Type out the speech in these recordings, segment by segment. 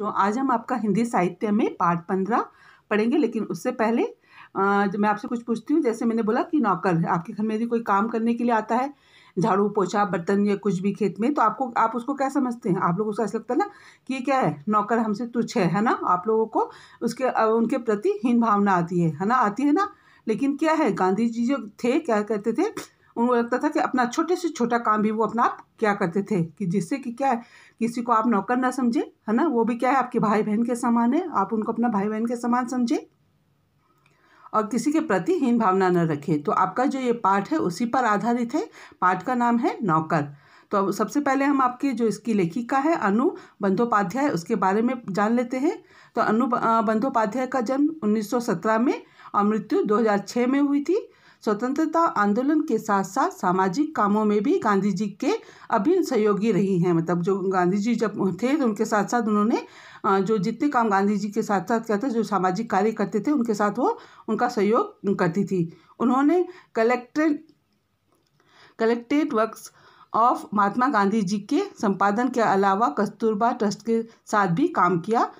जो आज हम आपका हिंदी साहित्य में पार्ट पंद्रह पढ़ेंगे लेकिन उससे पहले जो मैं आपसे कुछ पूछती हूँ जैसे मैंने बोला कि नौकर आपके घर में यदि कोई काम करने के लिए आता है झाड़ू पोछा बर्तन या कुछ भी खेत में तो आपको आप उसको क्या समझते हैं आप लोग उसको ऐसा लगता है ना कि ये क्या है नौकर हमसे तुच्छ है है ना आप लोगों को उसके उनके प्रति हीन भावना आती है है ना आती है ना लेकिन क्या है गांधी जी जो थे क्या कहते थे उनको लगता था कि अपना छोटे से छोटा काम भी वो अपना आप क्या करते थे कि जिससे कि क्या है किसी को आप नौकर ना समझें है ना वो भी क्या है आपके भाई बहन के समान है आप उनको अपना भाई बहन के समान समझें और किसी के प्रति हीन भावना न रखें तो आपका जो ये पाठ है उसी पर आधारित है पाठ का नाम है नौकर तो अब सबसे पहले हम आपके जो इसकी लेखिका है अनु बंदोपाध्याय उसके बारे में जान लेते हैं तो अनु बंदोपाध्याय का जन्म 1917 में और मृत्यु 2006 में हुई थी स्वतंत्रता आंदोलन के साथ साथ सामाजिक कामों में भी गांधी जी के अभिन्न सहयोगी रही हैं मतलब जो गांधी जी जब थे तो उनके साथ साथ उन्होंने जो जितने काम गांधी जी के साथ साथ करते जो सामाजिक कार्य करते थे उनके साथ वो उनका सहयोग करती थी उन्होंने collectorate collected works of Mahatma Gandhi ji के संपादन के अलावा कस्तूरबा ट्रस्ट के साथ भी काम किया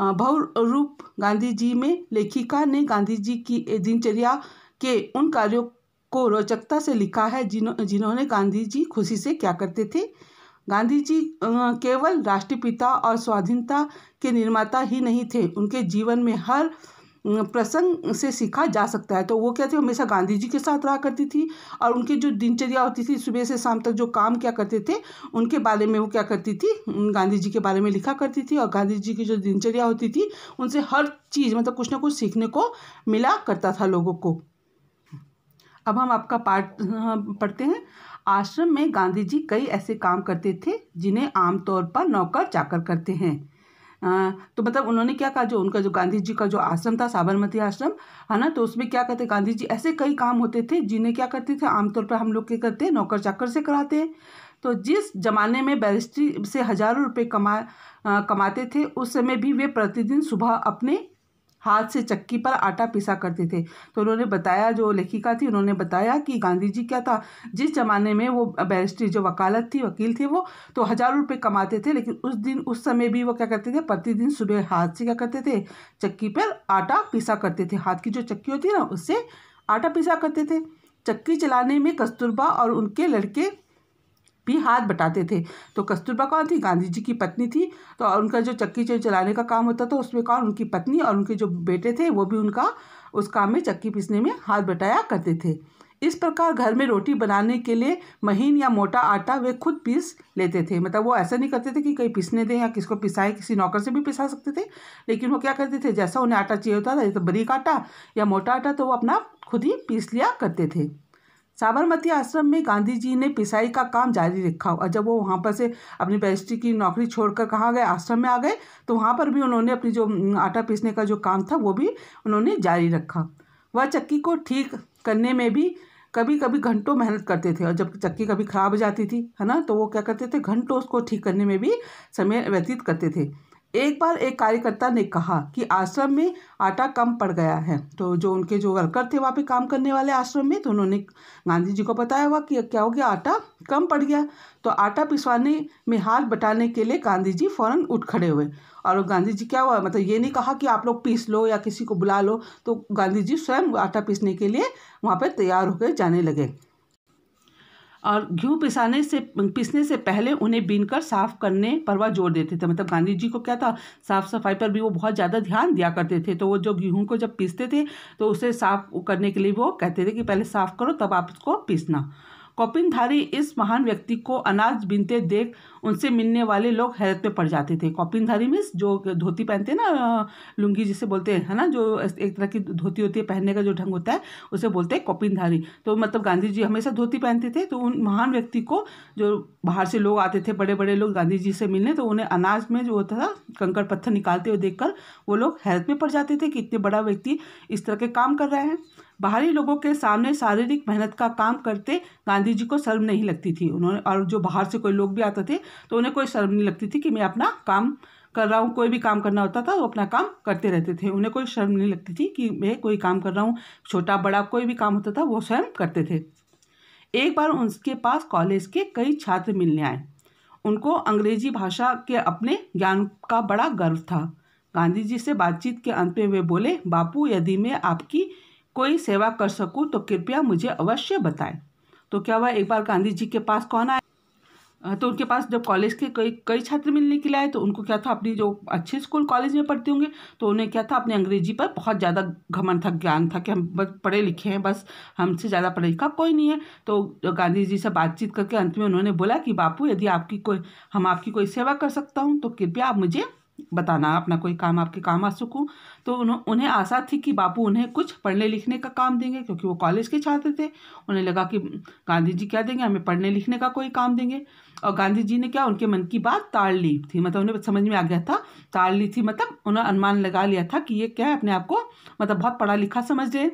बहुरूप गांधी जी में लेखिका ने गांधी जी की दिनचर्या के उन कार्यों को रोचकता से लिखा है जिन्हों जिन्होंने गांधी जी खुशी से क्या करते थे गांधी जी केवल राष्ट्रपिता और स्वाधीनता के निर्माता ही नहीं थे उनके जीवन में हर प्रसंग से सीखा जा सकता है तो वो क्या थे हमेशा गांधी जी के साथ रहा करती थी और उनकी जो दिनचर्या होती थी सुबह से शाम तक जो काम क्या करते थे उनके बारे में वो क्या करती थी गांधी जी के बारे में लिखा करती थी और गांधी जी की जो दिनचर्या होती थी उनसे हर चीज़ मतलब कुछ ना कुछ सीखने को मिला करता था लोगों को अब हम आपका पाठ हाँ, पढ़ते हैं आश्रम में गांधी जी कई ऐसे काम करते थे जिन्हें आमतौर पर नौकर चाकर करते हैं आ, तो मतलब उन्होंने क्या कहा जो उनका जो गांधी जी का जो आश्रम था साबरमती आश्रम है ना तो उसमें क्या कहते गांधी जी ऐसे कई काम होते थे जिन्हें क्या करते थे आमतौर पर हम लोग क्या करते हैं नौकर चाकर से कराते हैं तो जिस जमाने में बैरिस्ट्री से हजारों रुपए कमा आ, कमाते थे उस समय भी वे प्रतिदिन सुबह अपने हाथ से चक्की पर आटा पिसा करते थे तो उन्होंने बताया जो लेखिका थी उन्होंने बताया कि गांधी जी क्या था जिस ज़माने में वो बैरिस्ट्री जो वकालत थी वकील थे वो तो हज़ार रुपये कमाते थे लेकिन उस दिन उस समय भी वो क्या करते थे प्रतिदिन सुबह हाथ से क्या करते थे चक्की पर आटा पिसा करते थे हाथ की जो चक्की होती है ना उससे आटा पिसा करते थे चक्की चलाने में कस्तूरबा और उनके लड़के भी हाथ बटाते थे तो कस्तूरबा कौन थी गांधी जी की पत्नी थी तो उनका जो चक्की जो चलाने का काम होता था उसमें कौन उनकी पत्नी और उनके जो बेटे थे वो भी उनका उस काम में चक्की पीसने में हाथ बटाया करते थे इस प्रकार घर में रोटी बनाने के लिए महीन या मोटा आटा वे खुद पीस लेते थे मतलब वो ऐसा नहीं करते थे कि कहीं पीसने दें या किसको पिसाएं किसी नौकर से भी पिसा सकते थे लेकिन वो क्या करते थे जैसा उन्हें आटा चाहिए होता था तो बरीक आटा या मोटा आटा तो वो अपना खुद ही पीस लिया करते थे साबरमती आश्रम में गांधी जी ने पिसाई का काम जारी रखा और जब वो वहाँ पर से अपनी बैरिस्ट्री की नौकरी छोड़कर कहाँ गए आश्रम में आ गए तो वहाँ पर भी उन्होंने अपनी जो आटा पीसने का जो काम था वो भी उन्होंने जारी रखा वह चक्की को ठीक करने में भी कभी कभी घंटों मेहनत करते थे और जब चक्की कभी खराब हो जाती थी है ना तो वो क्या करते थे घंटों उसको ठीक करने में भी समय व्यतीत करते थे एक बार एक कार्यकर्ता ने कहा कि आश्रम में आटा कम पड़ गया है तो जो उनके जो वर्कर थे वहाँ पे काम करने वाले आश्रम में तो उन्होंने गांधी जी को बताया हुआ कि क्या हो गया आटा कम पड़ गया तो आटा पिसवाने में हाथ बटाने के लिए गांधी जी फ़ौरन उठ खड़े हुए और गांधी जी क्या हुआ मतलब ये नहीं कहा कि आप लोग पीस लो या किसी को बुला लो तो गांधी जी स्वयं आटा पीसने के लिए वहाँ पर तैयार होकर जाने लगे और घी पिसाने से पिसने से पहले उन्हें बीन कर साफ करने पर वह जोर देते थे मतलब गांधी जी को क्या था साफ सफाई पर भी वो बहुत ज़्यादा ध्यान दिया करते थे तो वो जो गेहूँ को जब पीसते थे तो उसे साफ करने के लिए वो कहते थे कि पहले साफ करो तब आप उसको पीसना कौपिनधारी इस महान व्यक्ति को अनाज बीनते देख उनसे मिलने वाले लोग हैरत में पड़ जाते थे कौपिनधारी मीन्स जो धोती पहनते हैं ना लुंगी जिसे बोलते हैं है ना जो एक तरह की धोती होती है पहनने का जो ढंग होता है उसे बोलते हैं कौपिनधारी तो मतलब गांधी जी हमेशा धोती पहनते थे तो उन महान व्यक्ति को जो बाहर से लोग आते थे बड़े बड़े लोग गांधी जी से मिलने तो उन्हें अनाज में जो होता था कंकड़ पत्थर निकालते हुए देखकर वो लोग हैरत में पड़ जाते थे कि इतने बड़ा व्यक्ति इस तरह के काम कर रहे हैं बाहरी लोगों के सामने शारीरिक मेहनत का काम करते गांधी जी को शर्म नहीं लगती थी उन्होंने और जो बाहर से कोई लोग भी आते थे तो उन्हें कोई शर्म नहीं लगती थी कि मैं अपना काम कर रहा हूँ कोई भी काम करना होता था वो अपना काम करते रहते थे उन्हें कोई शर्म नहीं लगती थी कि मैं कोई काम कर रहा हूँ छोटा बड़ा कोई भी काम होता था वो स्वयं करते थे एक बार उनके पास कॉलेज के कई छात्र मिलने आए उनको अंग्रेजी भाषा के अपने ज्ञान का बड़ा गर्व था गांधी जी से बातचीत के अंत में वे बोले बापू यदि मैं आपकी कोई सेवा कर सकूं तो कृपया मुझे अवश्य बताएं तो क्या हुआ एक बार गांधी जी के पास कौन आए तो उनके पास जब कॉलेज के कई कई छात्र मिलने के लिए आए तो उनको क्या था अपनी जो अच्छे स्कूल कॉलेज में पढ़ते होंगे तो उन्हें क्या था अपने अंग्रेजी पर बहुत ज़्यादा घमन था ज्ञान था कि हम बस पढ़े लिखे हैं बस हमसे ज़्यादा पढ़े लिखा कोई नहीं है तो गांधी जी से बातचीत करके अंत में उन्होंने बोला कि बापू यदि आपकी कोई हम आपकी कोई सेवा कर सकता हूँ तो कृपया आप मुझे बताना अपना कोई काम आपके काम आ सकूँ तो उन्हें आशा थी कि बापू उन्हें कुछ पढ़ने लिखने का काम देंगे क्योंकि वो कॉलेज के छात्र थे उन्हें लगा कि गांधी जी क्या देंगे हमें पढ़ने लिखने का कोई काम देंगे और गांधी जी ने क्या उनके मन की बात ताड़ ली थी मतलब उन्हें समझ में आ गया था ताड़ ली थी मतलब उन्हें अनुमान लगा लिया था कि ये क्या है अपने आप को मतलब बहुत पढ़ा लिखा समझ दें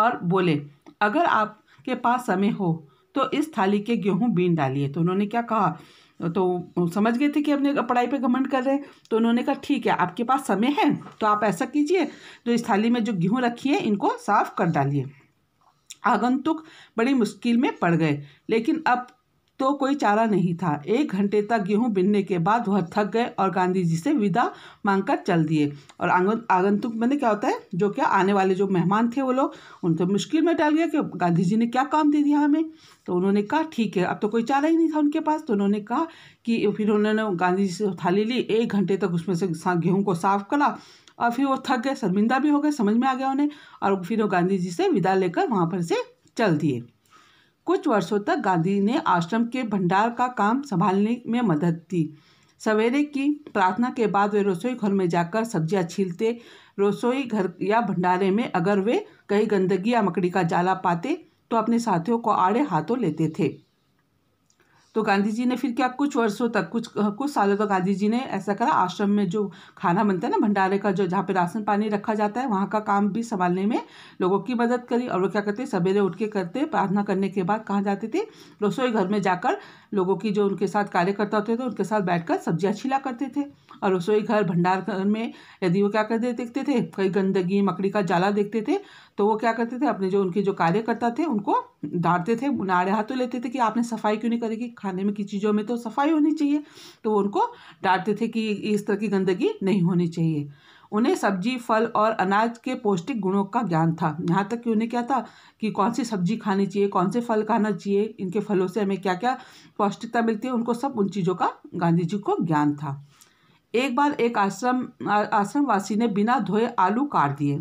और बोले अगर आपके पास समय हो तो इस थाली के गेहूँ बीन डालिए तो उन्होंने क्या कहा तो समझ गए थे कि अपने पढ़ाई पे घमंड कर रहे हैं तो उन्होंने कहा ठीक है आपके पास समय है तो आप ऐसा कीजिए जो तो इस थाली में जो गेहूँ रखी है इनको साफ कर डालिए आगंतुक बड़ी मुश्किल में पड़ गए लेकिन अब तो कोई चारा नहीं था एक घंटे तक गेहूं बिनने के बाद वह थक गए और गांधी जी से विदा मांगकर चल दिए और आंगन आगंतुक मैंने क्या होता है जो क्या आने वाले जो मेहमान थे वो लोग उनको मुश्किल में डाल गया कि गांधी जी ने क्या काम दे दिया हमें तो उन्होंने कहा ठीक है अब तो कोई चारा ही नहीं था उनके पास तो उन्होंने कहा कि फिर उन्होंने गांधी जी से थाली ली एक घंटे तक उसमें से गेहूँ को साफ करा और फिर वो थक गए शर्मिंदा भी हो गए समझ में आ गया उन्हें और फिर वो गांधी जी से विदा लेकर वहाँ पर से चल दिए कुछ वर्षों तक गांधी ने आश्रम के भंडार का काम संभालने में मदद दी सवेरे की प्रार्थना के बाद वे रसोई घर में जाकर सब्जियां छीलते रसोई घर या भंडारे में अगर वे कहीं गंदगी या मकड़ी का जाला पाते तो अपने साथियों को आड़े हाथों लेते थे तो गांधी जी ने फिर क्या कुछ वर्षों तक कुछ कुछ सालों तक गांधी जी ने ऐसा करा आश्रम में जो खाना बनता है ना भंडारे का जो जहाँ पे राशन पानी रखा जाता है वहाँ का काम भी संभालने में लोगों की मदद करी और वो क्या करते सवेरे उठ के करते प्रार्थना करने के बाद कहाँ जाते थे रसोई घर में जाकर लोगों की जो उनके साथ कार्यकर्ता होते थे उनके साथ बैठ कर सब्जियाँ छिला करते थे और रसोई घर भंडार घर में यदि वो क्या करते देखते थे कई गंदगी मकड़ी का जाला देखते थे तो वो क्या करते थे अपने जो उनके जो कार्यकर्ता थे उनको डांटते थे नाड़े हाथों लेते थे कि आपने सफाई क्यों नहीं करेगी खाने में की चीज़ों में तो सफाई होनी चाहिए तो वो उनको डांटते थे कि इस तरह की गंदगी नहीं होनी चाहिए उन्हें सब्जी फल और अनाज के पौष्टिक गुणों का ज्ञान था यहाँ तक कि उन्हें क्या था कि कौन सी सब्जी खानी चाहिए कौन से फल खाना चाहिए इनके फलों से हमें क्या क्या पौष्टिकता मिलती है उनको सब उन चीज़ों का गांधी जी को ज्ञान था एक बार एक आश्रम आश्रमवासी ने बिना धोए आलू काट दिए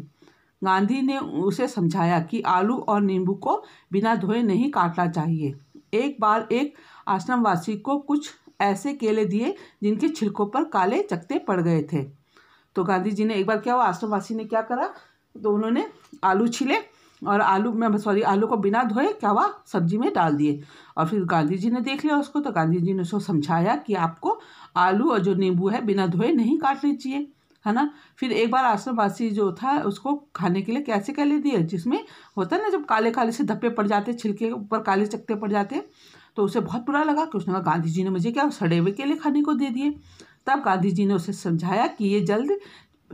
गांधी ने उसे समझाया कि आलू और नींबू को बिना धोए नहीं काटना चाहिए एक बार एक आश्रमवासी को कुछ ऐसे केले दिए जिनके छिलकों पर काले चकते पड़ गए थे तो गांधी जी ने एक बार क्या हुआ आश्रमवासी ने क्या करा तो उन्होंने आलू छीले और आलू में सॉरी आलू को बिना धोए क्या हुआ सब्जी में डाल दिए और फिर गांधी जी ने देख लिया उसको तो गांधी जी ने उसको समझाया कि आपको आलू और जो नींबू है बिना धोए नहीं काटने चाहिए है ना फिर एक बार आश्रमवासी जो था उसको खाने के लिए कैसे कह ले दिए जिसमें होता है ना जब काले काले से धप्पे पड़ जाते छिलके ऊपर काले चकते पड़ जाते तो उसे बहुत बुरा लगा कि उसने कहा गांधी जी ने मुझे क्या सड़े हुए केले खाने को दे दिए तब गांधी जी ने उसे समझाया कि ये जल्द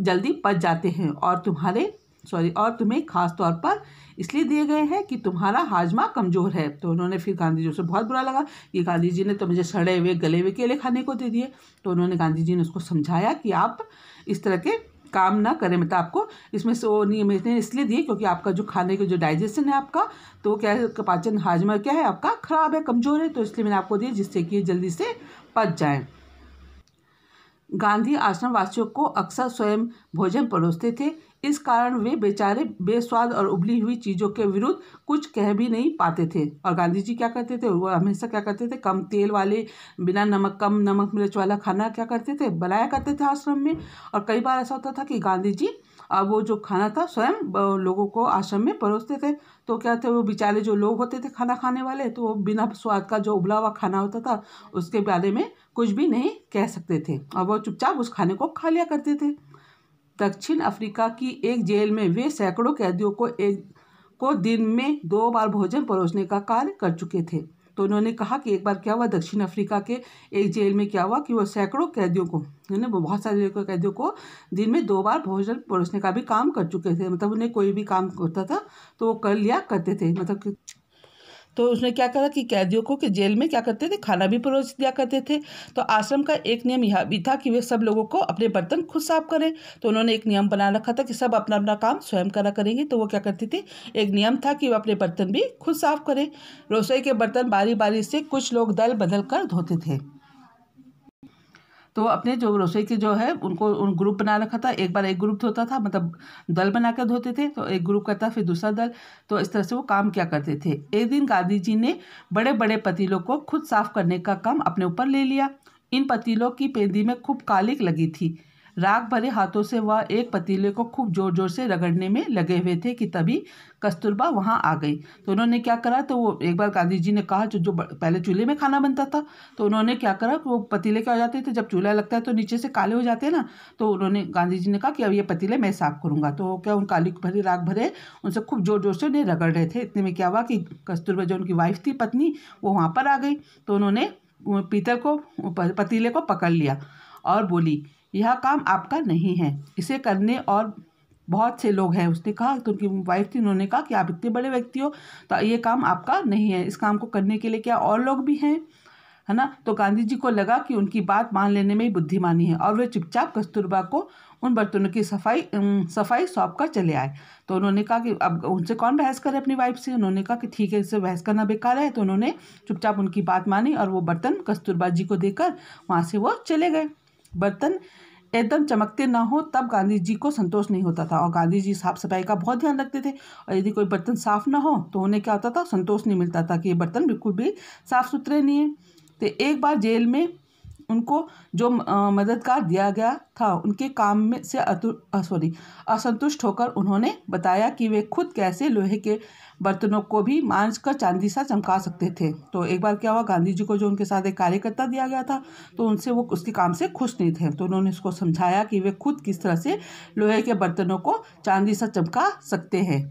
जल्दी पच जाते हैं और तुम्हारे सॉरी और तुम्हें खास तौर पर इसलिए दिए गए हैं कि तुम्हारा हाजमा कमज़ोर है तो उन्होंने फिर गांधी जी से बहुत बुरा लगा कि गांधी जी ने तो मुझे सड़े हुए गले हुए केले खाने को दे दिए तो उन्होंने गांधी जी ने उसको समझाया कि आप इस तरह के काम ना करें मतलब आपको इसमें सो नियमित इसलिए दिए क्योंकि आपका जो खाने का जो डाइजेशन है आपका तो क्या है पाचन हाजमा क्या है आपका ख़राब है कमज़ोर है तो इसलिए मैंने आपको दिए जिससे कि जल्दी से पच जाएँ गांधी आश्रम वासियों को अक्सर स्वयं भोजन परोसते थे इस कारण वे बेचारे बेस्वाद और उबली हुई चीज़ों के विरुद्ध कुछ कह भी नहीं पाते थे और गांधी जी क्या करते थे वो हमेशा क्या करते थे कम तेल वाले बिना नमक कम नमक मिर्च वाला खाना क्या करते थे बनाया करते थे आश्रम में और कई बार ऐसा होता था कि गांधी जी अब वो जो खाना था स्वयं लोगों को आश्रम में परोसते थे तो क्या थे वो बेचारे जो लोग होते थे खाना खाने वाले तो वो बिना स्वाद का जो उबला हुआ खाना होता था उसके बारे में कुछ भी नहीं कह सकते थे और वो चुपचाप उस खाने को खा लिया करते थे दक्षिण अफ्रीका की एक जेल में वे सैकड़ों कैदियों को एक को दिन में दो बार भोजन परोसने का कार्य कर चुके थे तो उन्होंने कहा कि एक बार क्या हुआ दक्षिण अफ्रीका के एक जेल में क्या हुआ कि वो सैकड़ों कैदियों को है ना बहुत सारे कैदियों को दिन में दो बार भोजन परोसने का भी काम कर चुके थे मतलब उन्हें कोई भी काम करता था तो वो कर लिया करते थे मतलब तो उसने क्या करा कि कैदियों को कि जेल में क्या करते थे खाना भी परोस दिया करते थे तो आश्रम का एक नियम यह भी था कि वे सब लोगों को अपने बर्तन खुद साफ करें तो उन्होंने एक नियम बना रखा था कि सब अपना अपना काम स्वयं करा करेंगे तो वो क्या करती थी एक नियम था कि वो अपने बर्तन भी खुद साफ करें रसोई के बर्तन बारी बारी से कुछ लोग दल बदल कर धोते थे तो अपने जो रसोई के जो है उनको उन ग्रुप बना रखा था एक बार एक ग्रुप धोता था मतलब दल बना कर धोते थे तो एक ग्रुप करता फिर दूसरा दल तो इस तरह से वो काम किया करते थे एक दिन गांधी जी ने बड़े बड़े पतीलों को खुद साफ करने का काम अपने ऊपर ले लिया इन पतीलों की पेंदी में खूब कालिक लगी थी राग भरे हाथों से वह एक पतीले को खूब जोर जोर से रगड़ने में लगे हुए थे कि तभी कस्तूरबा वहाँ आ गई तो उन्होंने क्या करा तो वो एक बार गांधी जी ने कहा जो जो पहले चूल्हे में खाना बनता था तो उन्होंने क्या करा वो पतीले क्या हो जाते थे जब चूल्हा लगता है तो नीचे से काले हो जाते हैं ना तो उन्होंने गांधी जी ने कहा कि अब ये पतीले मैं साफ करूँगा तो क्या उन काली भरे राग भरे उनसे खूब जोर जोर से उन्हें रगड़ रहे थे इतने में क्या हुआ कि कस्तूरबा जो उनकी वाइफ थी पत्नी वो वहाँ पर आ गई तो उन्होंने पीतल को पतीले को पकड़ लिया और बोली यह काम आपका नहीं है इसे करने और बहुत से लोग हैं उसने कहा तो उनकी वाइफ थी उन्होंने कहा कि आप इतने बड़े व्यक्ति हो तो ये काम आपका नहीं है इस काम को करने के लिए क्या और लोग भी हैं है ना तो गांधी जी को लगा कि उनकी बात मान लेने में ही बुद्धिमानी है और वे चुपचाप कस्तूरबा को उन बर्तनों की सफाई सफाई सौंप कर चले आए तो उन्होंने कहा कि अब उनसे कौन बहस करे अपनी वाइफ से उन्होंने कहा कि ठीक है इससे बहस करना बेकार है तो उन्होंने चुपचाप उनकी बात मानी और वो बर्तन कस्तूरबा जी को देकर वहाँ से वो चले गए बर्तन एकदम चमकते ना हो तब गांधी जी को संतोष नहीं होता था और गांधी जी साफ सफाई का बहुत ध्यान रखते थे और यदि कोई बर्तन साफ ना हो तो उन्हें क्या होता था संतोष नहीं मिलता था कि ये बर्तन बिल्कुल भी साफ़ सुथरे नहीं है तो एक बार जेल में उनको जो मददगार दिया गया था उनके काम में से सॉरी असंतुष्ट होकर उन्होंने बताया कि वे खुद कैसे लोहे के बर्तनों को भी मांझ कर चांदी सा चमका सकते थे तो एक बार क्या हुआ गांधी जी को जो उनके साथ एक कार्यकर्ता दिया गया था तो उनसे वो उसके काम से खुश नहीं थे तो उन्होंने उसको समझाया कि वे खुद किस तरह से लोहे के बर्तनों को चांदी सा चमका सकते हैं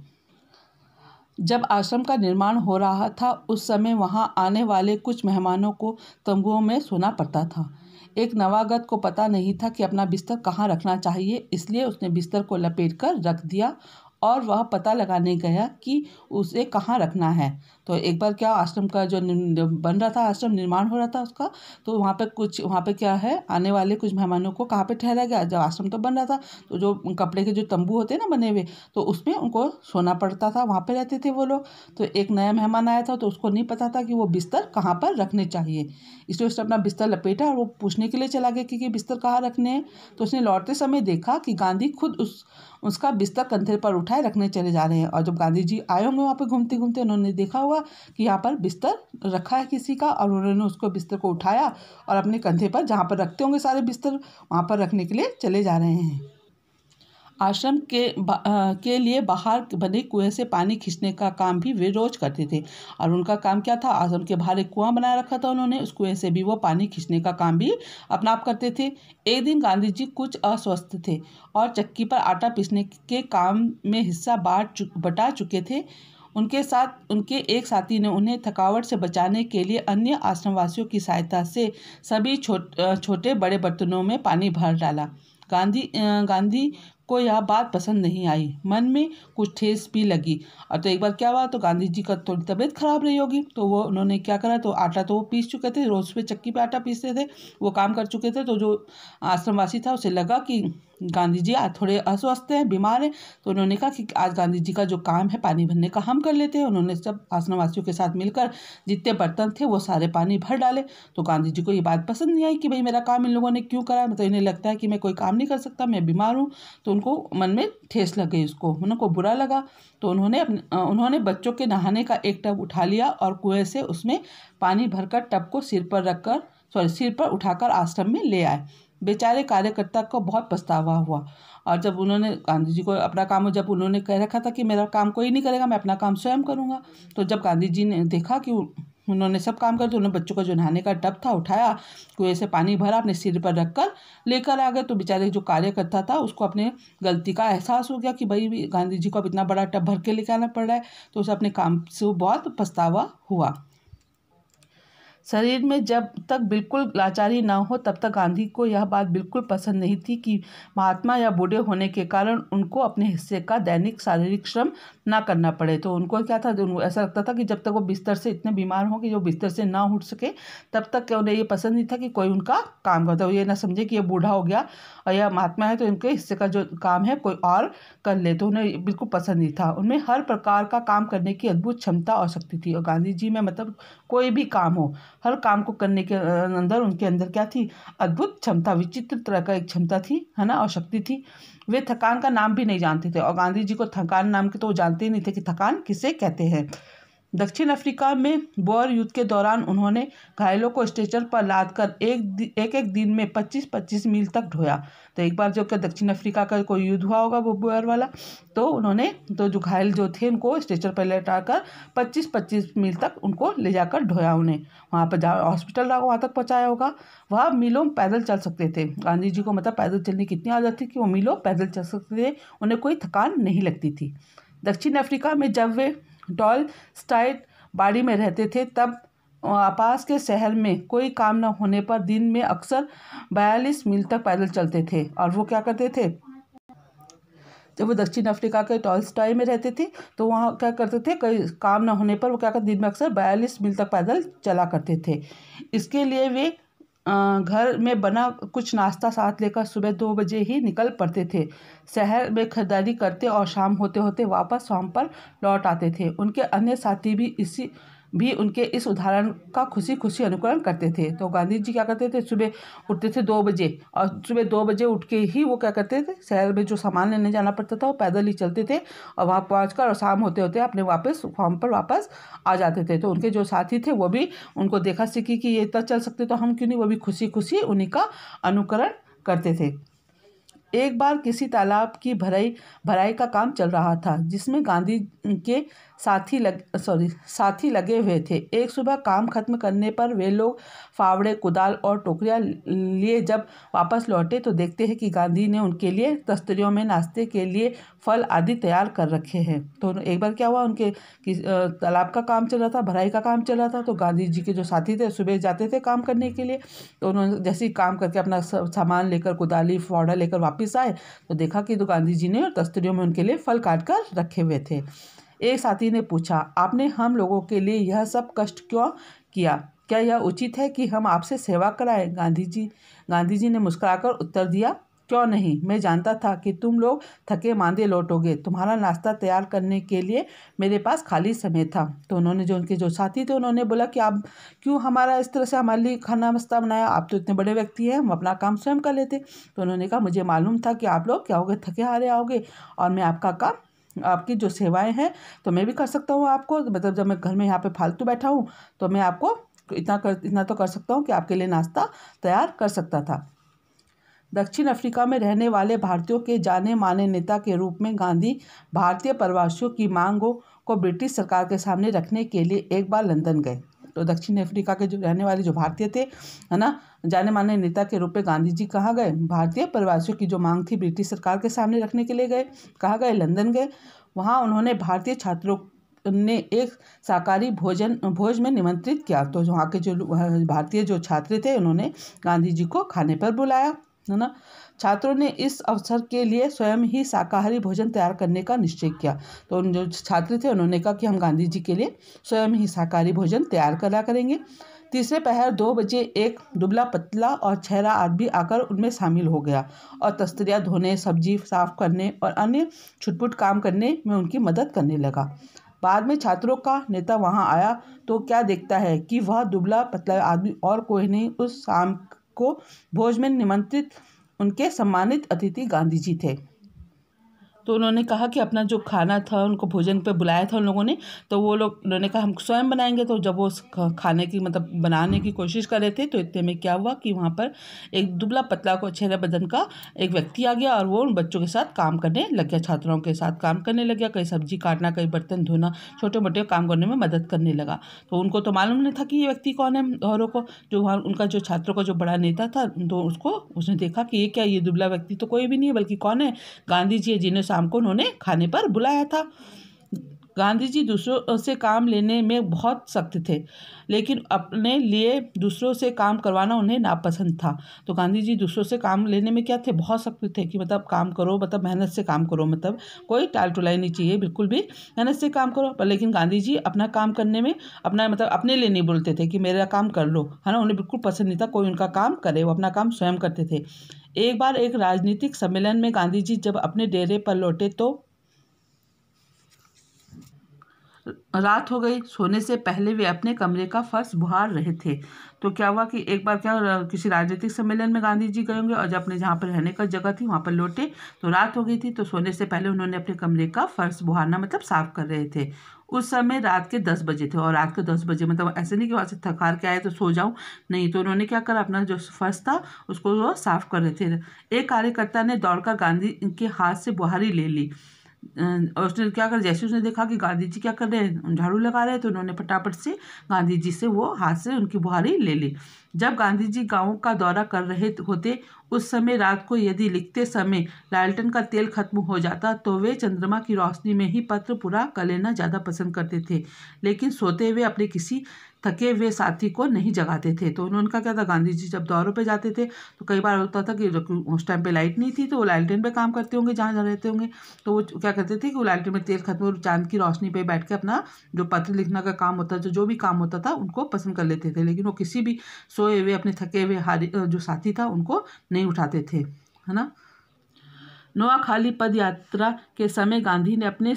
जब आश्रम का निर्माण हो रहा था उस समय वहाँ आने वाले कुछ मेहमानों को तंबुओं में सोना पड़ता था एक नवागत को पता नहीं था कि अपना बिस्तर कहाँ रखना चाहिए इसलिए उसने बिस्तर को लपेट कर रख दिया और वह पता लगाने गया कि उसे कहाँ रखना है तो एक बार क्या आश्रम का जो बन रहा था आश्रम निर्माण हो रहा था उसका तो वहाँ पर कुछ वहाँ पर क्या है आने वाले कुछ मेहमानों को कहाँ पर ठहराया गया जब आश्रम तो बन रहा था तो जो कपड़े के जो तंबू होते हैं ना बने हुए तो उसमें उनको सोना पड़ता था वहाँ पर रहते थे वो लोग तो एक नया मेहमान आया था तो उसको नहीं पता था कि वो बिस्तर कहाँ पर रखने चाहिए इसलिए उसने अपना बिस्तर लपेटा और वो पूछने के लिए चला गया कि, बिस्तर कहाँ रखने हैं तो उसने लौटते समय देखा कि गांधी खुद उस उसका बिस्तर कंधे पर उठाए रखने चले जा रहे हैं और जब गांधी जी आए होंगे वहाँ पर घूमते घूमते उन्होंने देखा हुआ कि यहाँ पर बिस्तर रखा है किसी का और उन्होंने उसको बिस्तर को उठाया और अपने कंधे पर जहाँ पर रखते होंगे सारे बिस्तर वहाँ पर रखने के लिए चले जा रहे हैं आश्रम के आ, के लिए बाहर बने कुएं से पानी खींचने का काम भी वे रोज करते थे और उनका काम क्या था आश्रम के बाहर एक कुआं बनाया रखा था उन्होंने उस कुएं से भी वो पानी खींचने का काम भी अपना आप करते थे एक दिन गांधी जी कुछ अस्वस्थ थे और चक्की पर आटा पीसने के काम में हिस्सा बांट चु, बटा चुके थे उनके साथ उनके एक साथी ने उन्हें थकावट से बचाने के लिए अन्य आश्रमवासियों की सहायता से सभी छोट छोटे बड़े बर्तनों में पानी भर डाला गांधी गांधी को यह बात पसंद नहीं आई मन में कुछ ठेस भी लगी और तो एक बार क्या हुआ तो गांधी जी का थोड़ी तो तबीयत खराब रही होगी तो वो उन्होंने क्या करा तो आटा तो वो पीस चुके थे रोज पे चक्की पे आटा पीसते थे वो काम कर चुके थे तो जो आश्रमवासी था उसे लगा कि गांधी जी आज थोड़े अस्वस्थ हैं बीमार हैं तो उन्होंने कहा कि आज गांधी जी का जो काम है पानी भरने का हम कर लेते हैं उन्होंने सब आसनवासियों के साथ मिलकर जितने बर्तन थे वो सारे पानी भर डाले तो गांधी जी को ये बात पसंद नहीं आई कि भाई मेरा काम इन लोगों ने क्यों करा मतलब इन्हें लगता है कि मैं कोई काम नहीं कर सकता मैं बीमार हूँ तो उनको मन में ठेस लग गई उसको उनको बुरा लगा तो उन्होंने उन्होंने बच्चों के नहाने का एक टब उठा लिया और कुएं से उसमें पानी भरकर टब को सिर पर रखकर सॉरी सिर पर उठाकर आश्रम में ले आए बेचारे कार्यकर्ता को बहुत पछतावा हुआ और जब उन्होंने गांधी जी को अपना काम जब उन्होंने कह रखा था कि मेरा काम कोई नहीं करेगा मैं अपना काम स्वयं करूँगा तो जब गांधी जी ने देखा कि उन्होंने सब काम कर दिया उन्होंने बच्चों का जो नहाने का टब था उठाया कुएं से पानी भरा अपने सिर पर रख कर लेकर आ गए तो बेचारे जो कार्यकर्ता था उसको अपने गलती का एहसास हो गया कि भाई गांधी जी को अब इतना बड़ा टब भर के लेकर आना पड़ रहा है तो उसे अपने काम से बहुत पछतावा हुआ शरीर में जब तक बिल्कुल लाचारी ना हो तब तक गांधी को यह बात बिल्कुल पसंद नहीं थी कि महात्मा या बूढ़े होने के कारण उनको अपने हिस्से का दैनिक शारीरिक श्रम ना करना पड़े तो उनको क्या था उनको तो ऐसा लगता था कि जब तक वो बिस्तर से इतने बीमार हों कि जो बिस्तर से ना उठ सके तब तक उन्हें ये पसंद नहीं था कि कोई उनका काम करता हो ये ना समझे कि ये बूढ़ा हो गया और यह महात्मा है तो इनके हिस्से का जो काम है कोई और कर ले तो उन्हें बिल्कुल पसंद नहीं था उनमें हर प्रकार का काम करने की अद्भुत क्षमता और शक्ति थी और गांधी जी में मतलब कोई भी काम हो हर काम को करने के अंदर उनके अंदर क्या थी अद्भुत क्षमता विचित्र तरह का एक क्षमता थी है ना और शक्ति थी वे थकान का नाम भी नहीं जानते थे और गांधी जी को थकान नाम के तो वो जानते ही नहीं थे कि थकान किसे कहते हैं दक्षिण अफ्रीका में बोअर युद्ध के दौरान उन्होंने घायलों को स्ट्रेचर पर कर एक एक एक दिन में 25-25 मील तक ढोया तो एक बार जो कि दक्षिण अफ्रीका का कोई युद्ध हुआ होगा वो बोअर वाला तो उन्होंने तो जो घायल जो थे उनको स्ट्रेचर पर कर 25-25 मील तक उनको ले जाकर ढोया उन्हें वहाँ पर जहाँ हॉस्पिटल रहा वहाँ तक पहुँचाया होगा वह मीलों पैदल चल सकते थे गांधी जी को मतलब पैदल चलने की इतनी आदत थी कि वो मीलों पैदल चल सकते थे उन्हें कोई थकान नहीं लगती थी दक्षिण अफ्रीका में जब वे डॉल स्टाइट बाड़ी में रहते थे तब आपास के शहर में कोई काम न होने पर दिन में अक्सर बयालीस मील तक पैदल चलते थे और वो क्या करते थे जब वो दक्षिण अफ्रीका के टॉल स्टाई में रहते थे तो वहाँ क्या करते थे कई काम न होने पर वो क्या करते दिन में अक्सर बयालीस मील तक पैदल चला करते थे इसके लिए वे घर में बना कुछ नाश्ता साथ लेकर सुबह दो बजे ही निकल पड़ते थे शहर में खरीदारी करते और शाम होते होते वापस फॉर्म पर लौट आते थे उनके अन्य साथी भी इसी भी उनके इस उदाहरण का खुशी खुशी अनुकरण करते थे तो गांधी जी क्या करते थे सुबह उठते थे दो बजे और सुबह दो बजे उठ के ही वो क्या करते थे शहर में जो सामान लेने जाना पड़ता था वो पैदल ही चलते थे और वहाँ पहुँच और शाम होते होते अपने वापस फॉर्म पर वापस आ जाते थे तो उनके जो साथी थे वो भी उनको देखा सीखी कि ये इतना चल सकते तो हम क्यों नहीं वो भी खुशी खुशी उन्हीं का अनुकरण करते थे एक बार किसी तालाब की भराई भराई का काम चल रहा था जिसमें गांधी के साथी लग सॉरी साथी लगे हुए थे एक सुबह काम खत्म करने पर वे लोग फावड़े कुदाल और टोकरियाँ लिए जब वापस लौटे तो देखते हैं कि गांधी ने उनके लिए तस्तरियों में नाश्ते के लिए फल आदि तैयार कर रखे हैं तो एक बार क्या हुआ उनके तालाब का काम चल रहा था भराई का काम चल रहा था तो गांधी जी के जो साथी थे सुबह जाते थे काम करने के लिए तो उन्होंने जैसे ही काम करके अपना सामान लेकर कुदाली फावड़ा लेकर वापस आए तो देखा कि तो गांधी जी ने तस्तरियों में उनके लिए फल काट कर रखे हुए थे एक साथी ने पूछा आपने हम लोगों के लिए यह सब कष्ट क्यों किया क्या यह उचित है कि हम आपसे सेवा कराएं गांधी जी गांधी जी ने मुस्कुराकर उत्तर दिया क्यों नहीं मैं जानता था कि तुम लोग थके मांदे लौटोगे तुम्हारा नाश्ता तैयार करने के लिए मेरे पास खाली समय था तो उन्होंने जो उनके जो साथी थे उन्होंने बोला कि आप क्यों हमारा इस तरह से हमारे लिए खाना वस्ता बनाया आप तो इतने बड़े व्यक्ति हैं हम अपना काम स्वयं कर लेते तो उन्होंने कहा मुझे मालूम था कि आप लोग क्या होगे थके हारे आओगे और मैं आपका काम आपकी जो सेवाएं हैं तो मैं भी कर सकता हूँ आपको मतलब जब मैं घर में यहाँ पे फालतू बैठा हूँ तो मैं आपको इतना कर इतना तो कर सकता हूँ कि आपके लिए नाश्ता तैयार कर सकता था दक्षिण अफ्रीका में रहने वाले भारतीयों के जाने माने नेता के रूप में गांधी भारतीय प्रवासियों की मांगों को ब्रिटिश सरकार के सामने रखने के लिए एक बार लंदन गए तो दक्षिण अफ्रीका के जो रहने वाले जो भारतीय थे है ना जाने माने नेता के रूप में गांधी जी कहाँ गए भारतीय प्रवासियों की जो मांग थी ब्रिटिश सरकार के सामने रखने के लिए गए कहाँ गए लंदन गए वहाँ उन्होंने भारतीय छात्रों ने एक शाकाहारी भोजन भोज में निमंत्रित किया तो वहाँ के जो भारतीय जो छात्र थे उन्होंने गांधी जी को खाने पर बुलाया है ना छात्रों ने इस अवसर के लिए स्वयं ही शाकाहारी भोजन तैयार करने का निश्चय किया तो जो छात्र थे उन्होंने कहा कि हम गांधी जी के लिए स्वयं ही शाकाहारी भोजन तैयार करा करेंगे तीसरे पहर दो बजे एक दुबला पतला और छहरा आदमी आकर उनमें शामिल हो गया और तस्तरिया धोने सब्जी साफ करने और अन्य छुटपुट काम करने में उनकी मदद करने लगा बाद में छात्रों का नेता वहां आया तो क्या देखता है कि वह दुबला पतला आदमी और कोई नहीं उस शाम को भोज में निमंत्रित उनके सम्मानित अतिथि गांधी जी थे तो उन्होंने कहा कि अपना जो खाना था उनको भोजन पे बुलाया था उन लोगों ने तो वो लोग उन्होंने कहा हम स्वयं बनाएंगे तो जब वो खाने की मतलब बनाने की कोशिश कर रहे थे तो इतने में क्या हुआ कि वहाँ पर एक दुबला पतला को अच्छे बदन का एक व्यक्ति आ गया और वो उन बच्चों के साथ काम करने लग गया छात्राओं के साथ काम करने लग गया कहीं सब्जी काटना कहीं बर्तन धोना छोटे मोटे काम करने में मदद करने लगा तो उनको तो मालूम नहीं था कि ये व्यक्ति कौन है औरों को जो वहाँ उनका जो छात्रों का जो बड़ा नेता था तो उसको उसने देखा कि ये क्या ये दुबला व्यक्ति तो कोई भी नहीं है बल्कि कौन है गांधी जी है जिन्हें शाम को उन्होंने खाने पर बुलाया था गांधी जी दूसरों से काम लेने में बहुत सख्त थे लेकिन अपने लिए दूसरों से काम करवाना उन्हें नापसंद था तो गांधी जी दूसरों से काम लेने में क्या थे बहुत सख्त थे कि मतलब काम करो मतलब मेहनत से काम करो मतलब कोई टाल टुलाई नहीं चाहिए बिल्कुल भी मेहनत से काम करो पर लेकिन गांधी जी अपना काम करने में अपना मतलब अपने लिए नहीं बोलते थे कि मेरा काम कर लो है ना उन्हें बिल्कुल पसंद नहीं था कोई उनका काम करे वो अपना काम स्वयं करते थे एक बार एक राजनीतिक सम्मेलन में गांधी जी जब अपने डेरे पर लौटे तो रात हो गई सोने से पहले वे अपने कमरे का फर्श बुहार रहे थे तो क्या हुआ कि एक बार क्या किसी राजनीतिक सम्मेलन में गांधी जी गए होंगे और जब अपने जहाँ पर रहने का जगह थी वहाँ पर लौटे तो रात हो गई थी तो सोने से पहले उन्होंने अपने कमरे का फर्श बुहारना मतलब साफ कर रहे थे उस समय रात के दस बजे थे और रात के दस बजे मतलब ऐसे नहीं कि वहाँ से थकार के आए तो सो जाऊँ नहीं तो उन्होंने क्या करा अपना जो फर्श था उसको वो साफ कर रहे थे एक कार्यकर्ता ने दौड़कर गांधी के हाथ से बुहारी ले ली और उसने क्या कर जैसे उसने देखा कि गांधी जी क्या कर रहे हैं झाड़ू लगा रहे हैं तो उन्होंने फटाफट से गांधी जी से वो हाथ से उनकी बुहारी ले ली जब गांधी जी गाँव का दौरा कर रहे होते उस समय रात को यदि लिखते समय लालटन का तेल खत्म हो जाता तो वे चंद्रमा की रोशनी में ही पत्र पूरा कर लेना ज़्यादा पसंद करते थे लेकिन सोते हुए अपने किसी थके हुए साथी को नहीं जगाते थे तो उन्होंने क्या था गांधी जी जब दौरों पे जाते थे तो कई बार होता था कि उस टाइम पे लाइट नहीं थी तो वो लालटेन पे काम करते होंगे जहाँ जहाँ रहते होंगे तो वो क्या करते थे कि वो लालटेन में तेल खत्म और चांद की रोशनी पे बैठ के अपना जो पत्र लिखना का काम होता था जो भी काम होता था उनको पसंद कर लेते थे लेकिन वो किसी भी सोए हुए अपने थके हुए हारी जो साथी था उनको नहीं उठाते थे है ना नोआखाली पद यात्रा के समय गांधी ने अपने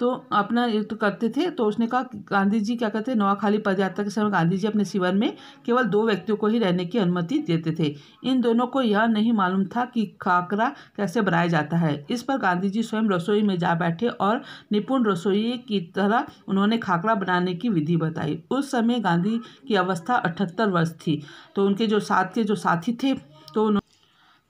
तो अपना तो करते थे तो उसने कहा गांधी जी क्या कहते नवाखाली पदयात्रा के समय गांधी जी अपने शिविर में केवल दो व्यक्तियों को ही रहने की अनुमति देते थे इन दोनों को यह नहीं मालूम था कि खाकरा कैसे बनाया जाता है इस पर गांधी जी स्वयं रसोई में जा बैठे और निपुण रसोई की तरह उन्होंने खाकरा बनाने की विधि बताई उस समय गांधी की अवस्था अठहत्तर वर्ष थी तो उनके जो साथ के जो साथी थे तो उन्होंने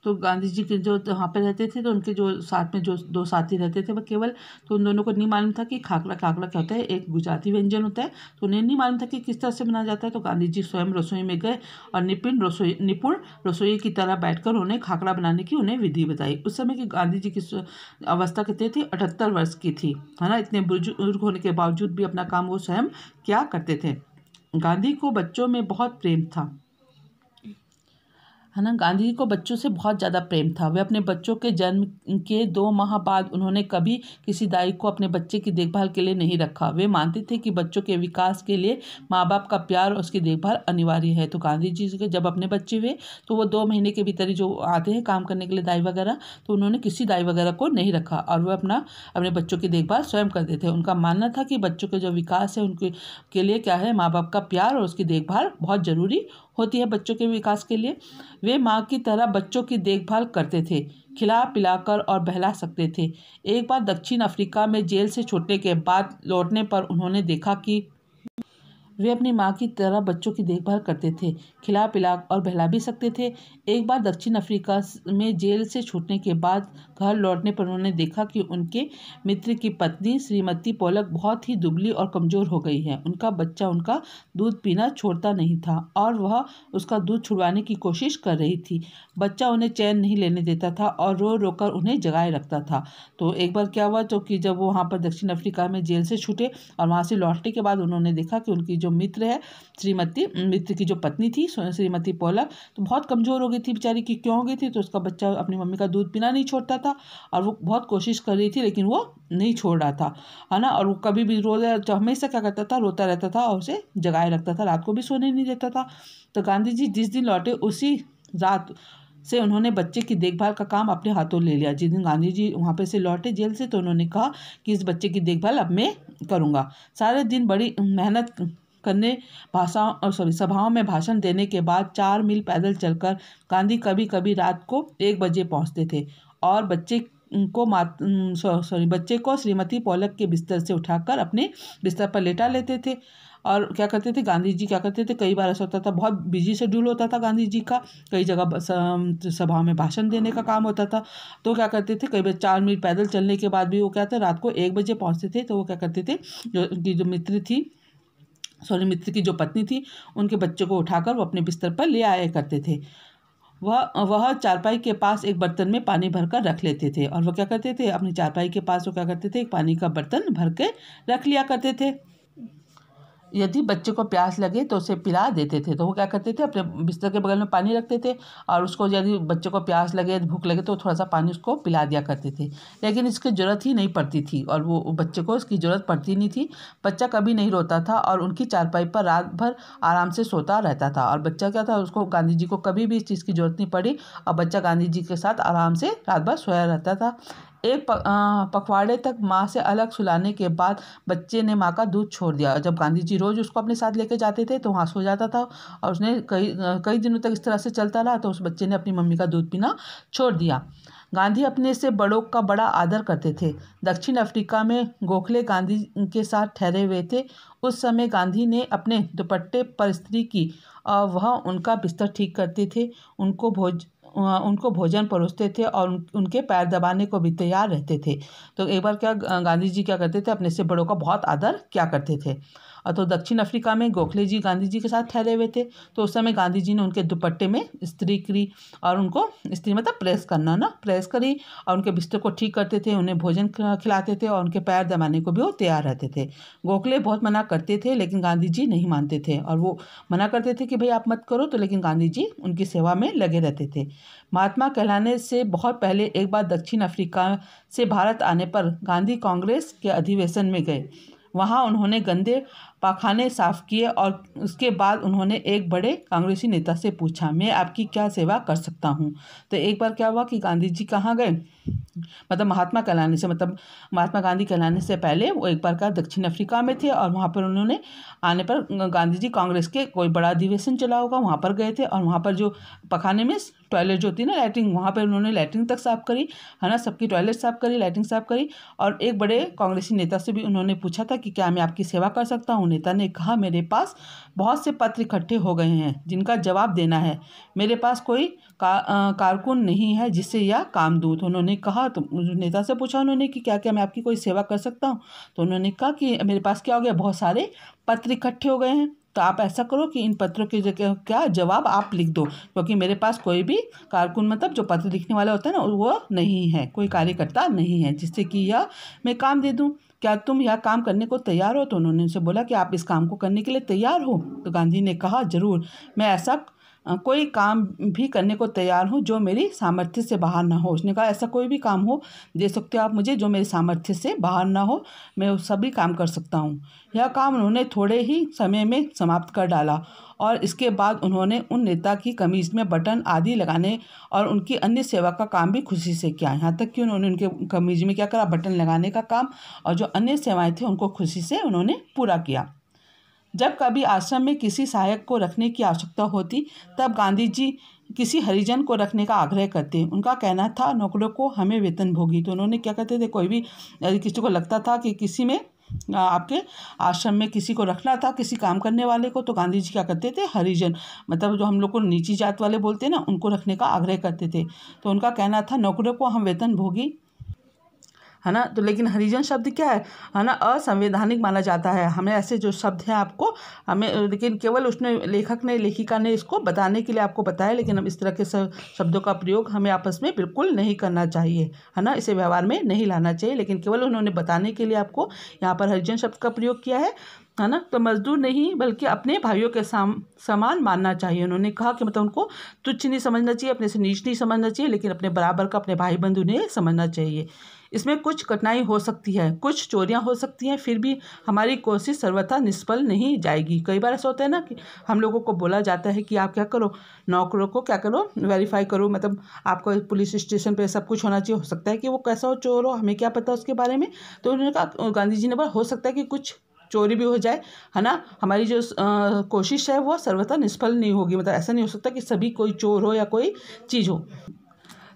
तो गांधी जी के जो वहाँ पर रहते थे तो उनके जो साथ में जो दो साथी रहते थे वह केवल तो उन दोनों को नहीं मालूम था कि खाकड़ा खाकड़ा क्या होता है एक गुजराती व्यंजन होता है तो उन्हें नहीं मालूम था कि किस तरह से बनाया जाता है तो गांधी जी स्वयं रसोई में गए और निपुण रसोई निपुण रसोई की तरह बैठकर उन्हें खाकड़ा बनाने की उन्हें विधि बताई उस समय की गांधी जी की अवस्था कितनी थी अठहत्तर वर्ष की थी है ना इतने बुजुर्ग होने के बावजूद भी अपना काम वो स्वयं क्या करते थे गांधी को बच्चों में बहुत प्रेम था है ना गांधी जी को बच्चों से बहुत ज़्यादा प्रेम था वे अपने बच्चों के जन्म के दो माह बाद उन्होंने कभी किसी दाई को अपने बच्चे की देखभाल के लिए नहीं रखा वे मानते थे कि बच्चों के विकास के लिए माँ बाप का प्यार और उसकी देखभाल अनिवार्य है तो गांधी जी के जब अपने बच्चे हुए तो वो दो महीने के भीतर ही जो आते हैं काम करने के लिए दाई वगैरह तो उन्होंने किसी दाई वगैरह को नहीं रखा और वह अपना अपने बच्चों की देखभाल स्वयं करते थे उनका मानना था कि बच्चों के जो विकास है उनके के लिए क्या है माँ बाप का प्यार और उसकी देखभाल बहुत ज़रूरी होती है बच्चों के विकास के लिए वे माँ की तरह बच्चों की देखभाल करते थे खिला पिलाकर और बहला सकते थे एक बार दक्षिण अफ्रीका में जेल से छूटने के बाद लौटने पर उन्होंने देखा कि वे अपनी माँ की तरह बच्चों की देखभाल करते थे खिला पिला और बहला भी सकते थे एक बार दक्षिण अफ्रीका में जेल से छूटने के बाद घर लौटने पर उन्होंने देखा कि उनके मित्र की पत्नी श्रीमती पोलक बहुत ही दुबली और कमज़ोर हो गई है उनका बच्चा उनका दूध पीना छोड़ता नहीं था और वह उसका दूध छुड़वाने की कोशिश कर रही थी बच्चा उन्हें चैन नहीं लेने देता था और रो रो कर उन्हें जगाए रखता था तो एक बार क्या हुआ तो कि जब वो वहाँ पर दक्षिण अफ्रीका में जेल से छूटे और वहाँ से लौटने के बाद उन्होंने देखा कि उनकी जो मित्र है श्रीमती मित्र की जो पत्नी थी श्रीमती पोलक तो बहुत कमज़ोर हो गई थी बेचारी की क्यों हो गई थी तो उसका बच्चा अपनी मम्मी का दूध पीना नहीं छोड़ता था था और वो बहुत कोशिश कर रही थी लेकिन वो नहीं छोड़ रहा था है ना और वो कभी भी रो रहा हमेशा क्या करता था रोता रहता था और उसे जगाए रखता था रात को भी सोने नहीं देता था तो गांधी जी जिस दिन लौटे उसी रात से उन्होंने बच्चे की देखभाल का काम अपने हाथों ले लिया जिस दिन गांधी जी वहाँ पे से लौटे जेल से तो उन्होंने कहा कि इस बच्चे की देखभाल अब मैं करूँगा सारे दिन बड़ी मेहनत करने भाषाओं सॉरी सभाओं में भाषण देने के बाद चार मील पैदल चलकर गांधी कभी कभी रात को एक बजे पहुंचते थे और बच्चे को मात सॉरी बच्चे को श्रीमती पौलक के बिस्तर से उठाकर अपने बिस्तर पर लेटा लेते थे और क्या करते थे गांधी जी क्या करते थे कई बार ऐसा होता था बहुत बिजी शेड्यूल होता था गांधी जी का कई जगह सभा में भाषण देने का काम होता था तो क्या करते थे कई बार चार मिनट पैदल चलने के बाद भी वो क्या था रात को एक बजे पहुँचते थे तो वो क्या करते थे जो उनकी जो मित्र थी सॉरी मित्र की जो पत्नी थी उनके बच्चों को उठाकर वो अपने बिस्तर पर ले आया करते थे वह वह चारपाई के पास एक बर्तन में पानी भरकर रख लेते थे और वह क्या करते थे अपनी चारपाई के पास वो क्या करते थे एक पानी का बर्तन भर के रख लिया करते थे यदि बच्चे को प्यास लगे तो उसे पिला देते थे तो वो क्या करते थे अपने बिस्तर के बगल में पानी रखते थे और उसको यदि बच्चे को प्यास लगे भूख लगे तो थोड़ा सा पानी उसको पिला दिया करते थे लेकिन इसकी ज़रूरत ही नहीं पड़ती थी और वो बच्चे को इसकी ज़रूरत पड़ती नहीं थी बच्चा कभी नहीं रोता था और उनकी चारपाई पर रात भर आराम से सोता रहता था और बच्चा क्या था उसको गांधी जी को कभी भी इस चीज़ की ज़रूरत नहीं पड़ी और बच्चा गांधी जी के साथ आराम से रात भर सोया रहता था एक पखवाड़े तक माँ से अलग सुलाने के बाद बच्चे ने माँ का दूध छोड़ दिया जब गांधी जी रोज़ उसको अपने साथ लेके जाते थे तो वहाँ सो जाता था और उसने कई कई दिनों तक इस तरह से चलता रहा तो उस बच्चे ने अपनी मम्मी का दूध पीना छोड़ दिया गांधी अपने से बड़ों का बड़ा आदर करते थे दक्षिण अफ्रीका में गोखले गांधी के साथ ठहरे हुए थे उस समय गांधी ने अपने दुपट्टे पर स्त्री की और वह उनका बिस्तर ठीक करते थे उनको भोज उनको भोजन परोसते थे और उनके पैर दबाने को भी तैयार रहते थे तो एक बार क्या गांधी जी क्या करते थे अपने से बड़ों का बहुत आदर क्या करते थे और तो दक्षिण अफ्रीका में गोखले जी गांधी जी के साथ ठहरे हुए थे तो उस समय गांधी जी ने उनके दुपट्टे में स्त्री करी और उनको स्त्री मतलब प्रेस करना ना प्रेस करी और उनके बिस्तर को ठीक करते थे उन्हें भोजन खिलाते थे और उनके पैर दबाने को भी वो तैयार रहते थे गोखले बहुत मना करते थे लेकिन गांधी जी नहीं मानते थे और वो मना करते थे कि भाई आप मत करो तो लेकिन गांधी जी उनकी सेवा में लगे रहते थे महात्मा कहलाने से बहुत पहले एक बार दक्षिण अफ्रीका से भारत आने पर गांधी कांग्रेस के अधिवेशन में गए वहाँ उन्होंने गंदे पाखाने साफ किए और उसके बाद उन्होंने एक बड़े कांग्रेसी नेता से पूछा मैं आपकी क्या सेवा कर सकता हूँ तो एक बार क्या हुआ कि गांधी जी कहाँ गए मतलब महात्मा कहलाने से मतलब महात्मा गांधी कहलाने से पहले वो एक बार का दक्षिण अफ्रीका में थे और वहाँ पर उन्होंने आने पर गांधी जी कांग्रेस के कोई बड़ा अधिवेशन चला होगा वहाँ पर गए थे और वहाँ पर जो पखाने में टॉयलेट जो थी ना लैटरिन वहाँ पर उन्होंने लैटरिन तक साफ करी है ना सबकी टॉयलेट साफ करी लैटरिन साफ करी और एक बड़े कांग्रेसी नेता से भी उन्होंने पूछा था कि क्या मैं आपकी सेवा कर सकता हूँ नेता ने कहा मेरे पास बहुत से पत्र इकट्ठे हो गए हैं जिनका जवाब देना है मेरे पास कोई का, कारकुन नहीं है जिससे यह काम दूत तो उन्होंने कहा तो नेता से पूछा उन्होंने कि क्या क्या मैं आपकी कोई सेवा कर सकता हूँ तो उन्होंने कहा कि मेरे पास क्या हो गया बहुत सारे पत्र इकट्ठे हो गए हैं तो आप ऐसा करो कि इन पत्रों की जगह क्या जवाब आप लिख दो क्योंकि मेरे पास कोई भी कारकुन मतलब जो पत्र लिखने वाला होता है ना वो नहीं है कोई कार्यकर्ता नहीं है जिससे कि यह मैं काम दे दूँ क्या तुम यह काम करने को तैयार हो तो उन्होंने उनसे बोला कि आप इस काम को करने के लिए तैयार हो तो गांधी ने कहा जरूर मैं ऐसा कोई काम भी करने को तैयार हूँ जो मेरी सामर्थ्य से बाहर ना हो उसने कहा ऐसा कोई भी काम हो दे सकते हो आप मुझे जो मेरे सामर्थ्य से बाहर ना हो मैं सभी काम कर सकता हूँ यह काम उन्होंने थोड़े ही समय में समाप्त कर डाला और इसके बाद उन्होंने उन नेता की कमीज में बटन आदि लगाने और उनकी अन्य सेवा का काम भी खुशी से किया यहाँ तक कि उन्होंने उनके कमीज में क्या करा बटन लगाने का काम और जो अन्य सेवाएँ थी उनको खुशी से उन्होंने पूरा किया जब कभी आश्रम में किसी सहायक को रखने की आवश्यकता होती तब गांधी जी किसी हरिजन को रखने का आग्रह करते उनका कहना था नौकरों को हमें वेतन भोगी तो उन्होंने क्या कहते थे कोई भी किसी को लगता था कि किसी में आपके आश्रम में किसी को रखना था किसी काम करने वाले को तो गांधी जी क्या करते थे हरिजन मतलब जो हम लोग को नीची जात वाले बोलते हैं ना उनको रखने का आग्रह करते थे तो उनका कहना था नौकरों को हम वेतन भोगी है ना तो लेकिन हरिजन शब्द क्या है है ना असंवैधानिक माना जाता है हमें ऐसे जो शब्द हैं आपको हमें लेकिन केवल उसने लेखक ने लेखिका ने इसको बताने के लिए आपको बताया लेकिन हम इस तरह के शब्दों का प्रयोग हमें आपस में बिल्कुल नहीं करना चाहिए है ना इसे व्यवहार में नहीं लाना चाहिए लेकिन केवल उन्होंने बताने के लिए आपको यहाँ पर हरिजन शब्द का प्रयोग किया है है ना तो मजदूर नहीं बल्कि अपने भाइयों के साम समान मानना चाहिए उन्होंने कहा कि मतलब उनको तुच्छ नहीं समझना चाहिए अपने से नीच नहीं समझना चाहिए लेकिन अपने बराबर का अपने भाई बंधु ने समझना चाहिए इसमें कुछ कठिनाई हो सकती है कुछ चोरियाँ हो सकती हैं फिर भी हमारी कोशिश सर्वथा निष्फल नहीं जाएगी कई बार ऐसा होता है ना कि हम लोगों को बोला जाता है कि आप क्या करो नौकरों को क्या करो वेरीफाई करो मतलब आपको पुलिस स्टेशन पर सब कुछ होना चाहिए हो सकता है कि वो कैसा हो चोर हो हमें क्या पता उसके बारे में तो उन्होंने कहा गांधी जी ने बोला हो सकता है कि कुछ चोरी भी हो जाए है ना हमारी जो आ, कोशिश है वो सर्वथा निष्फल नहीं होगी मतलब ऐसा नहीं हो सकता कि सभी कोई चोर हो या कोई चीज़ हो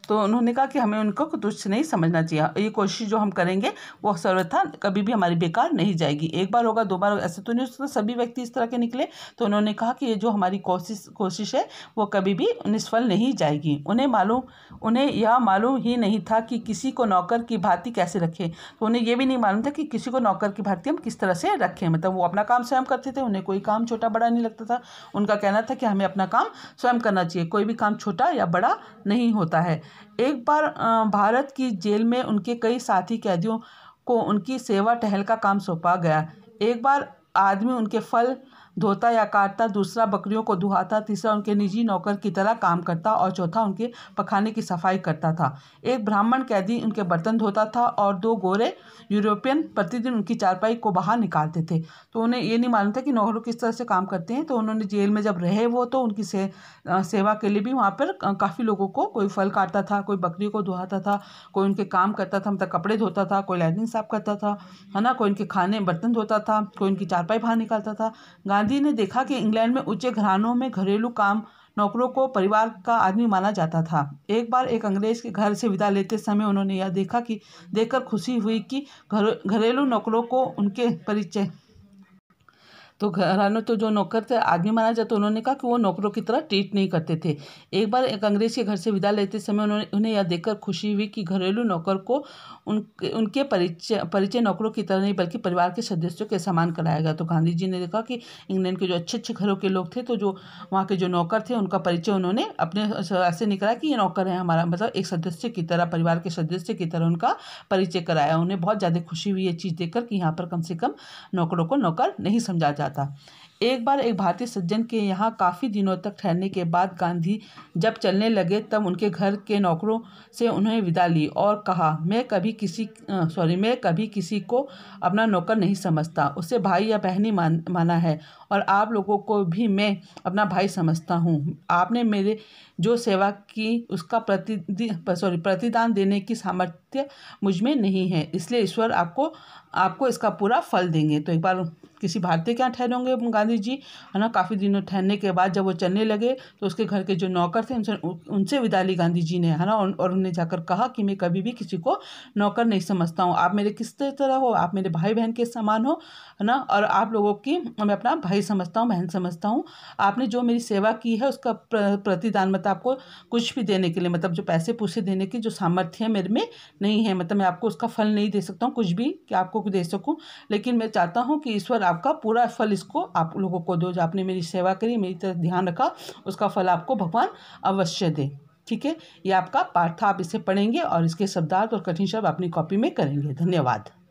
तो उन्होंने कहा कि हमें उनको तुच्छ नहीं समझना चाहिए हाँ, ये कोशिश जो हम करेंगे वो सर्वथा कभी भी हमारी बेकार नहीं जाएगी एक बार होगा दो बार होगा ऐसे तो नहीं उसका सभी व्यक्ति इस तरह के निकले तो उन्होंने कहा कि ये जो हमारी कोशिश कोशिश है वो कभी भी निष्फल नहीं जाएगी उन्हें मालूम उन्हें यह मालूम ही नहीं था कि किसी को नौकर की भांति कैसे रखें तो उन्हें यह भी नहीं मालूम था कि किसी को नौकर की भांति हम किस तरह से रखें मतलब वो अपना काम स्वयं करते थे उन्हें कोई काम छोटा बड़ा नहीं लगता था उनका कहना था कि हमें अपना काम स्वयं करना चाहिए कोई भी काम छोटा या बड़ा नहीं होता है एक बार भारत की जेल में उनके कई साथी कैदियों को उनकी सेवा टहल का काम सौंपा गया एक बार आदमी उनके फल धोता या काटता दूसरा बकरियों को दुहाता तीसरा उनके निजी नौकर की तरह काम करता और चौथा उनके पखाने की सफाई करता था एक ब्राह्मण कैदी उनके बर्तन धोता था और दो गोरे यूरोपियन प्रतिदिन उनकी चारपाई को बाहर निकालते थे तो उन्हें ये नहीं मालूम था कि नौकरों किस तरह से काम करते हैं तो उन्होंने जेल में जब रहे वो तो उनकी से, सेवा के लिए भी वहाँ पर काफ़ी लोगों को कोई फल काटता था कोई बकरियों को धोहाता था कोई उनके काम करता था मतलब कपड़े धोता था कोई लैटरिन साफ करता था है ना कोई उनके खाने बर्तन धोता था कोई उनकी चारपाई बाहर निकालता था गाने गांधी ने देखा कि इंग्लैंड में ऊंचे घरानों में घरेलू काम नौकरों को परिवार का आदमी माना जाता था एक बार एक अंग्रेज के घर से विदा लेते समय उन्होंने यह देखा कि देखकर खुशी हुई कि घर घरेलू नौकरों को उनके परिचय तो घरानों तो जो नौकर थे आदमी माना जाता तो उन्होंने कहा कि वो नौकरों की तरह ट्रीट नहीं करते थे एक बार एक अंग्रेज के घर से विदा लेते समय उन्होंने उन्हें यह देखकर खुशी हुई कि घरेलू नौकर को उन उनके परिचय परिचय नौकरों की तरह नहीं बल्कि परिवार के सदस्यों के समान कराया गया तो गांधी जी ने देखा कि इंग्लैंड के जो अच्छे अच्छे घरों के लोग थे तो जो वहाँ के जो नौकर थे उनका परिचय उन्होंने अपने ऐसे निकाला कि ये नौकर है हमारा मतलब एक सदस्य की तरह परिवार के सदस्य की तरह उनका परिचय कराया उन्हें बहुत ज़्यादा खुशी हुई ये चीज़ देखकर कि यहाँ पर कम से कम नौकरों को नौकर नहीं समझा जा था एक बार एक भारतीय सज्जन के यहाँ काफ़ी दिनों तक ठहरने के बाद गांधी जब चलने लगे तब उनके घर के नौकरों से उन्हें विदा ली और कहा मैं कभी किसी सॉरी मैं कभी किसी को अपना नौकर नहीं समझता उसे भाई या बहनी मान माना है और आप लोगों को भी मैं अपना भाई समझता हूँ आपने मेरे जो सेवा की उसका प्रति सॉरी प्रतिदान देने की सामर्थ्य मुझ में नहीं है इसलिए ईश्वर आपको आपको इसका पूरा फल देंगे तो एक बार किसी भारतीय के यहाँ होंगे गांधी जी है ना काफ़ी दिनों ठहरने के बाद जब वो चलने लगे तो उसके घर के जो नौकर थे उनसे उनसे विदा ली गांधी जी ने है ना और उन्हें जाकर कहा कि मैं कभी भी किसी को नौकर नहीं समझता हूँ आप मेरे किस तरह हो आप मेरे भाई बहन के समान हो है ना और आप लोगों की मैं अपना भाई समझता हूँ बहन समझता हूँ आपने जो मेरी सेवा की है उसका प्रतिदान मतलब आपको कुछ भी देने के लिए मतलब जो पैसे पूछे देने की जो सामर्थ्य है मेरे में नहीं है मतलब मैं आपको उसका फल नहीं दे सकता हूँ कुछ भी कि आपको दे सकूँ लेकिन मैं चाहता हूँ कि ईश्वर आपका पूरा फल इसको आप लोगों को दो जो आपने मेरी सेवा करी मेरी तरफ ध्यान रखा उसका फल आपको भगवान अवश्य दे ठीक है ये आपका पाठ था आप इसे पढ़ेंगे और इसके शब्दार्थ और कठिन शब्द अपनी कॉपी में करेंगे धन्यवाद